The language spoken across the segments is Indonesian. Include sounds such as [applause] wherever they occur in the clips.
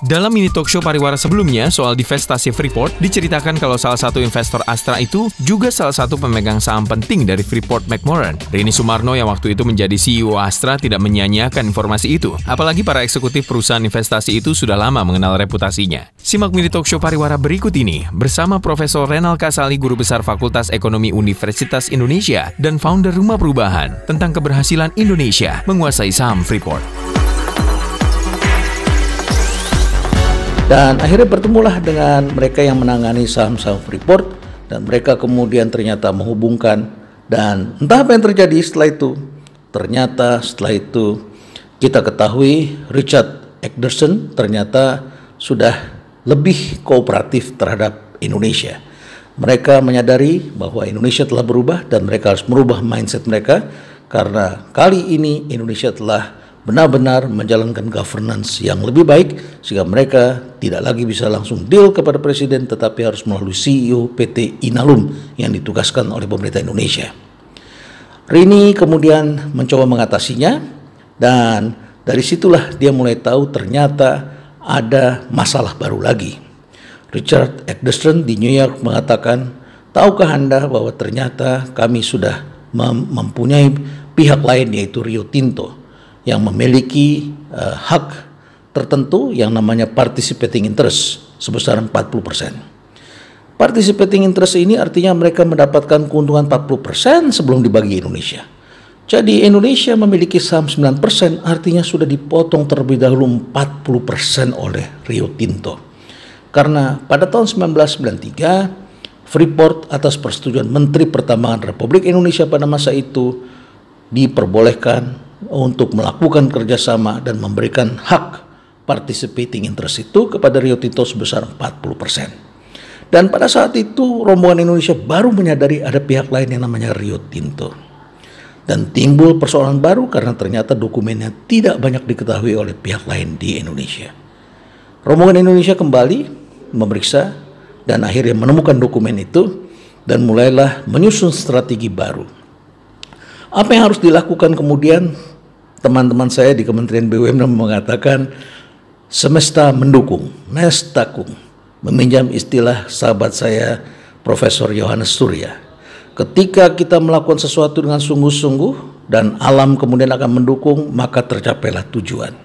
Dalam mini talk show Pariwara sebelumnya soal divestasi Freeport, diceritakan kalau salah satu investor Astra itu juga salah satu pemegang saham penting dari Freeport McMoran. Rini Sumarno yang waktu itu menjadi CEO Astra tidak menyanyiakan informasi itu, apalagi para eksekutif perusahaan investasi itu sudah lama mengenal reputasinya. Simak mini talk show Pariwara berikut ini bersama Profesor Renal Kasali, Guru Besar Fakultas Ekonomi Universitas Indonesia dan founder Rumah Perubahan tentang keberhasilan Indonesia menguasai saham Freeport. Dan akhirnya bertemulah dengan mereka yang menangani saham-saham Freeport dan mereka kemudian ternyata menghubungkan dan entah apa yang terjadi setelah itu. Ternyata setelah itu kita ketahui Richard Eggersen ternyata sudah lebih kooperatif terhadap Indonesia. Mereka menyadari bahwa Indonesia telah berubah dan mereka harus merubah mindset mereka karena kali ini Indonesia telah benar-benar menjalankan governance yang lebih baik sehingga mereka tidak lagi bisa langsung deal kepada presiden tetapi harus melalui CEO PT Inalum yang ditugaskan oleh pemerintah Indonesia. Rini kemudian mencoba mengatasinya dan dari situlah dia mulai tahu ternyata ada masalah baru lagi. Richard Edgerton di New York mengatakan, "Tahukah Anda bahwa ternyata kami sudah mempunyai pihak lain yaitu Rio Tinto?" yang memiliki uh, hak tertentu yang namanya participating interest sebesar 40%. Participating interest ini artinya mereka mendapatkan keuntungan 40% sebelum dibagi Indonesia. Jadi Indonesia memiliki saham 9% artinya sudah dipotong terlebih dahulu 40% oleh Rio Tinto. Karena pada tahun 1993 Freeport atas persetujuan Menteri Pertambangan Republik Indonesia pada masa itu diperbolehkan untuk melakukan kerjasama dan memberikan hak participating interest itu kepada Rio Tinto sebesar 40%. persen. Dan pada saat itu rombongan Indonesia baru menyadari ada pihak lain yang namanya Rio Tinto. Dan timbul persoalan baru karena ternyata dokumennya tidak banyak diketahui oleh pihak lain di Indonesia. Rombongan Indonesia kembali memeriksa dan akhirnya menemukan dokumen itu dan mulailah menyusun strategi baru. Apa yang harus dilakukan kemudian teman-teman saya di Kementerian BUMN mengatakan semesta mendukung, mestakung, meminjam istilah sahabat saya Profesor Yohanes Surya. Ketika kita melakukan sesuatu dengan sungguh-sungguh dan alam kemudian akan mendukung, maka tercapailah tujuan.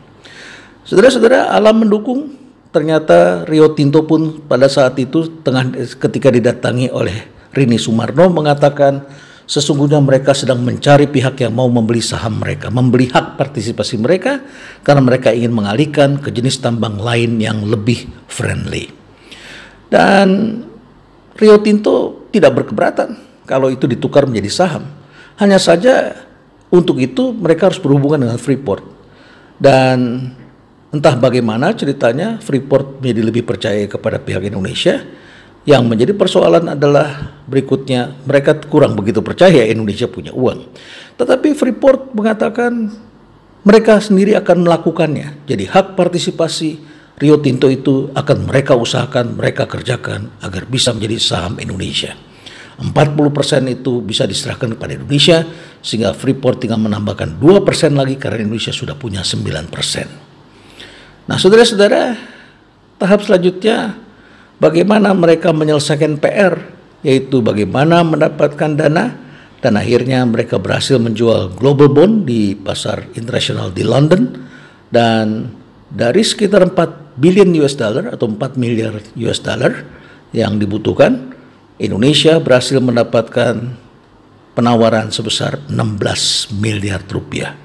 Saudara-saudara, alam mendukung ternyata Rio Tinto pun pada saat itu tengah ketika didatangi oleh Rini Sumarno mengatakan sesungguhnya mereka sedang mencari pihak yang mau membeli saham mereka, membeli hak partisipasi mereka karena mereka ingin mengalihkan ke jenis tambang lain yang lebih friendly. Dan Rio Tinto tidak berkeberatan kalau itu ditukar menjadi saham. Hanya saja untuk itu mereka harus berhubungan dengan Freeport. Dan entah bagaimana ceritanya Freeport menjadi lebih percaya kepada pihak Indonesia yang menjadi persoalan adalah berikutnya, mereka kurang begitu percaya Indonesia punya uang. Tetapi Freeport mengatakan mereka sendiri akan melakukannya. Jadi hak partisipasi Rio Tinto itu akan mereka usahakan, mereka kerjakan agar bisa menjadi saham Indonesia. 40% itu bisa diserahkan kepada Indonesia sehingga Freeport tinggal menambahkan 2% lagi karena Indonesia sudah punya 9%. Nah, saudara-saudara, tahap selanjutnya bagaimana mereka menyelesaikan PR, yaitu bagaimana mendapatkan dana, dan akhirnya mereka berhasil menjual global bond di pasar internasional di London dan dari sekitar 4 billion US dollar atau 4 miliar US dollar yang dibutuhkan Indonesia berhasil mendapatkan penawaran sebesar 16 miliar rupiah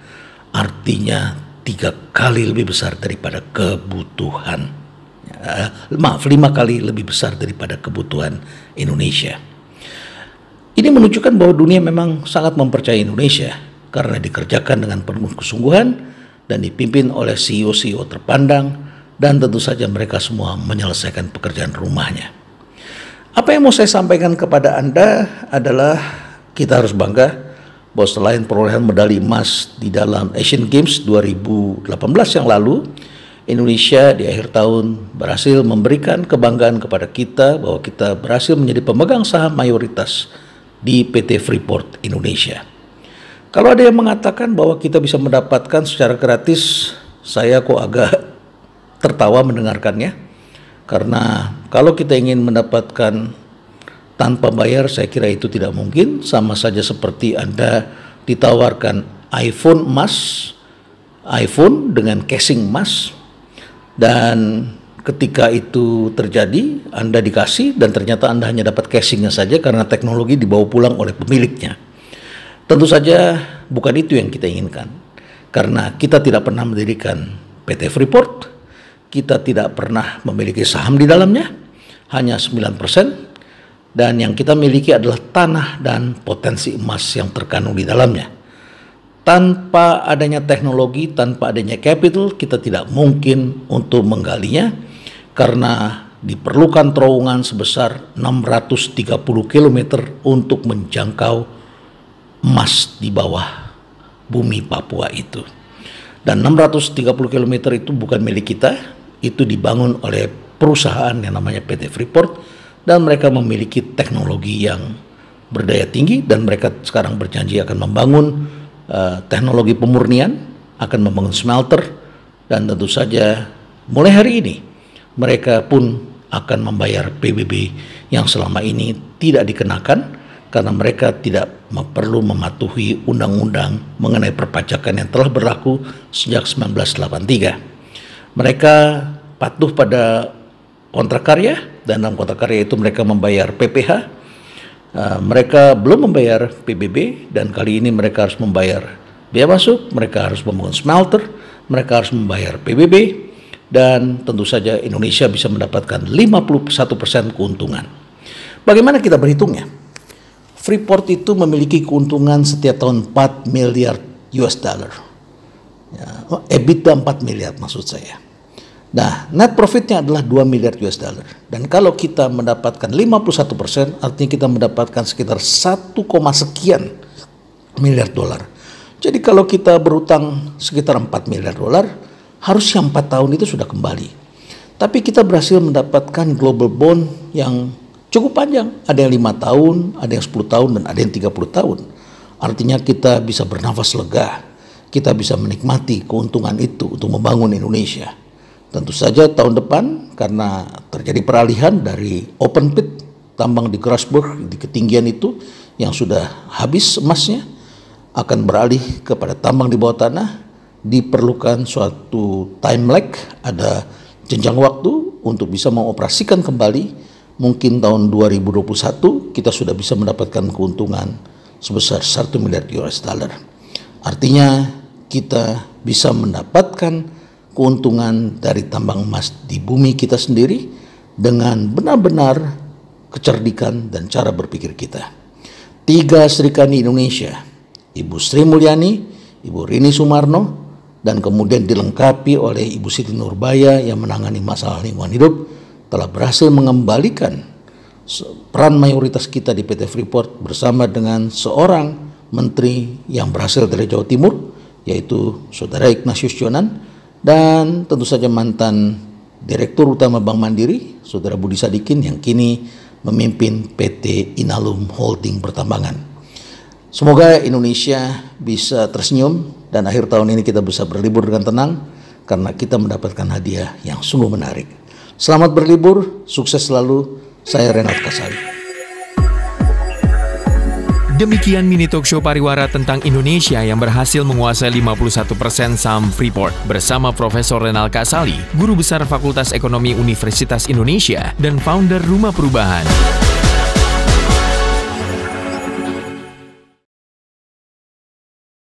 artinya tiga kali lebih besar daripada kebutuhan uh, maaf lima kali lebih besar daripada kebutuhan Indonesia. Ini menunjukkan bahwa dunia memang sangat mempercayai Indonesia karena dikerjakan dengan penuh kesungguhan dan dipimpin oleh CEO-CEO terpandang dan tentu saja mereka semua menyelesaikan pekerjaan rumahnya. Apa yang mau saya sampaikan kepada Anda adalah kita harus bangga bahwa selain perolehan medali emas di dalam Asian Games 2018 yang lalu, Indonesia di akhir tahun berhasil memberikan kebanggaan kepada kita bahwa kita berhasil menjadi pemegang saham mayoritas di PT Freeport Indonesia. Kalau ada yang mengatakan bahwa kita bisa mendapatkan secara gratis, saya kok agak [laughs] tertawa mendengarkannya. Karena kalau kita ingin mendapatkan tanpa bayar, saya kira itu tidak mungkin. Sama saja seperti Anda ditawarkan iPhone emas, iPhone dengan casing emas, dan ketika itu terjadi Anda dikasih dan ternyata Anda hanya dapat casingnya saja karena teknologi dibawa pulang oleh pemiliknya. Tentu saja bukan itu yang kita inginkan. Karena kita tidak pernah mendirikan PT Freeport, kita tidak pernah memiliki saham di dalamnya, hanya 9%, dan yang kita miliki adalah tanah dan potensi emas yang terkandung di dalamnya tanpa adanya teknologi, tanpa adanya capital, kita tidak mungkin untuk menggalinya karena diperlukan terowongan sebesar 630 km untuk menjangkau emas di bawah bumi Papua itu. Dan 630 km itu bukan milik kita, itu dibangun oleh perusahaan yang namanya PT Freeport dan mereka memiliki teknologi yang berdaya tinggi dan mereka sekarang berjanji akan membangun Eh, teknologi pemurnian, akan membangun smelter, dan tentu saja mulai hari ini mereka pun akan membayar PBB yang selama ini tidak dikenakan karena mereka tidak perlu mematuhi undang-undang mengenai perpajakan yang telah berlaku sejak 1983. Mereka patuh pada kontrak karya dan dalam kontrak karya itu mereka membayar PPh Uh, mereka belum membayar PBB dan kali ini mereka harus membayar biaya masuk, mereka harus membangun smelter, mereka harus membayar PBB dan tentu saja Indonesia bisa mendapatkan 51% keuntungan. Bagaimana kita berhitungnya? Freeport itu memiliki keuntungan setiap tahun 4 miliar US dollar. Ya, oh, EBITDA 4 miliar maksud saya. Nah, net profitnya adalah 2 miliar US dollar. Dan kalau kita mendapatkan 51 persen, artinya kita mendapatkan sekitar 1, sekian miliar dolar. Jadi kalau kita berutang sekitar 4 miliar dolar, harusnya 4 tahun itu sudah kembali. Tapi kita berhasil mendapatkan global bond yang cukup panjang. Ada yang lima tahun, ada yang 10 tahun, dan ada yang 30 tahun. Artinya kita bisa bernafas lega. Kita bisa menikmati keuntungan itu untuk membangun Indonesia. Tentu saja tahun depan karena terjadi peralihan dari open pit tambang di Grasberg di ketinggian itu yang sudah habis emasnya akan beralih kepada tambang di bawah tanah diperlukan suatu time lag ada jenjang waktu untuk bisa mengoperasikan kembali mungkin tahun 2021 kita sudah bisa mendapatkan keuntungan sebesar 1 miliar US dollar. Artinya kita bisa mendapatkan keuntungan dari tambang emas di bumi kita sendiri dengan benar-benar kecerdikan dan cara berpikir kita. Tiga Serikani Indonesia, Ibu Sri Mulyani, Ibu Rini Sumarno, dan kemudian dilengkapi oleh Ibu Siti Nurbaya yang menangani masalah lingkungan hidup telah berhasil mengembalikan peran mayoritas kita di PT Freeport bersama dengan seorang menteri yang berhasil dari Jawa Timur yaitu Saudara Ignatius Jonan dan tentu saja mantan Direktur Utama Bank Mandiri, Saudara Budi Sadikin yang kini memimpin PT Inalum Holding Pertambangan. Semoga Indonesia bisa tersenyum dan akhir tahun ini kita bisa berlibur dengan tenang karena kita mendapatkan hadiah yang sungguh menarik. Selamat berlibur, sukses selalu. Saya Renat Kasari. Demikian mini talk show Pariwara tentang Indonesia yang berhasil menguasai 51% saham Freeport bersama Profesor Renal Kasali, Guru Besar Fakultas Ekonomi Universitas Indonesia dan founder Rumah Perubahan.